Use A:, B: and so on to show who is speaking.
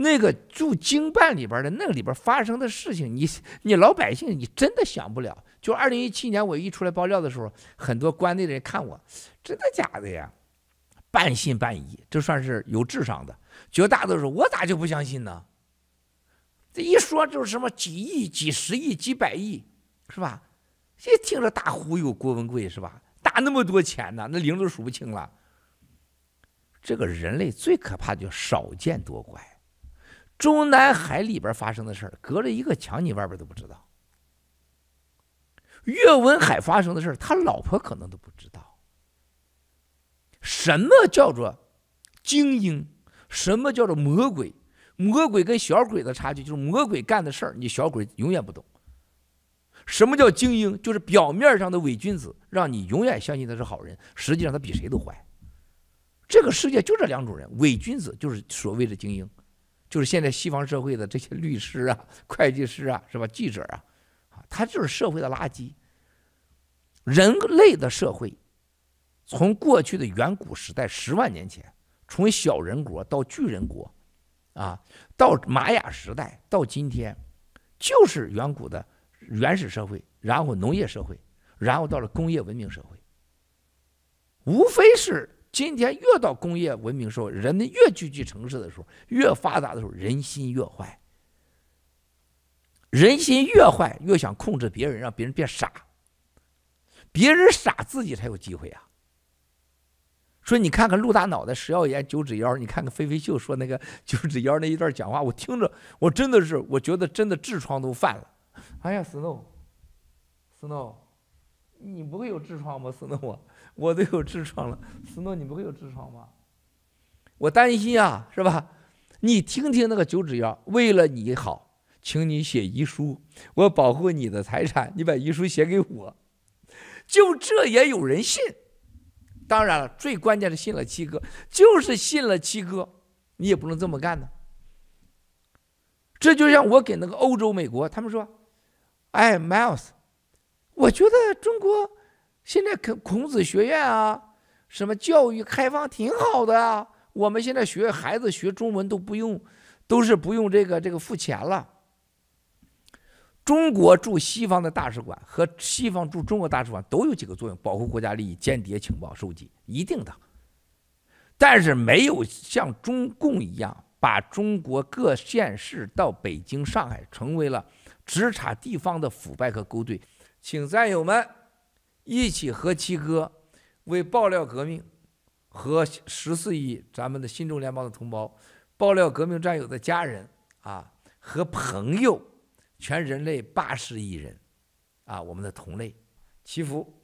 A: 那个驻京办里边的那个里边发生的事情，你你老百姓你真的想不了。就二零一七年我一出来爆料的时候，很多内的人看我，真的假的呀？半信半疑，这算是有智商的。绝大多数我咋就不相信呢？这一说就是什么几亿、几十亿、几百亿，是吧？一听着大忽悠，郭文贵是吧？大那么多钱呢？那零都数不清了。这个人类最可怕就少见多怪。中南海里边发生的事儿，隔着一个墙，你外边都不知道。岳文海发生的事儿，他老婆可能都不知道。什么叫做精英？什么叫做魔鬼？魔鬼跟小鬼的差距就是魔鬼干的事儿，你小鬼永远不懂。什么叫精英？就是表面上的伪君子，让你永远相信他是好人，实际上他比谁都坏。这个世界就这两种人：伪君子就是所谓的精英。就是现在西方社会的这些律师啊、会计师啊，是吧？记者啊，啊，他就是社会的垃圾。人类的社会，从过去的远古时代十万年前，从小人国到巨人国，啊，到玛雅时代，到今天，就是远古的原始社会，然后农业社会，然后到了工业文明社会，无非是。今天越到工业文明时候，人们越聚集城市的时候，越发达的时候，人心越坏。人心越坏，越想控制别人，让别人变傻。别人傻，自己才有机会啊。说你看看陆大脑袋，石耀岩、九指腰。你看看飞飞秀说那个九指腰那一段讲话，我听着，我真的是，我觉得真的痔疮都犯了。哎呀，snow，snow。你不会有痔疮吗，斯诺？我我都有痔疮了，斯诺，你不会有痔疮吗？我担心啊，是吧？你听听那个九指妖，为了你好，请你写遗书，我保护你的财产，你把遗书写给我，就这也有人信？当然了，最关键是信了七哥，就是信了七哥，你也不能这么干呢。这就像我给那个欧洲、美国，他们说，哎，Miles。我觉得中国现在孔孔子学院啊，什么教育开放挺好的啊。我们现在学孩子学中文都不用，都是不用这个这个付钱了。中国驻西方的大使馆和西方驻中国大使馆都有几个作用：保护国家利益、间谍情报收集，一定的。但是没有像中共一样，把中国各县市到北京、上海，成为了直插地方的腐败和勾兑。请战友们一起和七哥为爆料革命和十四亿咱们的新中联邦的同胞、爆料革命战友的家人啊和朋友、全人类八十亿人啊，我们的同类祈福。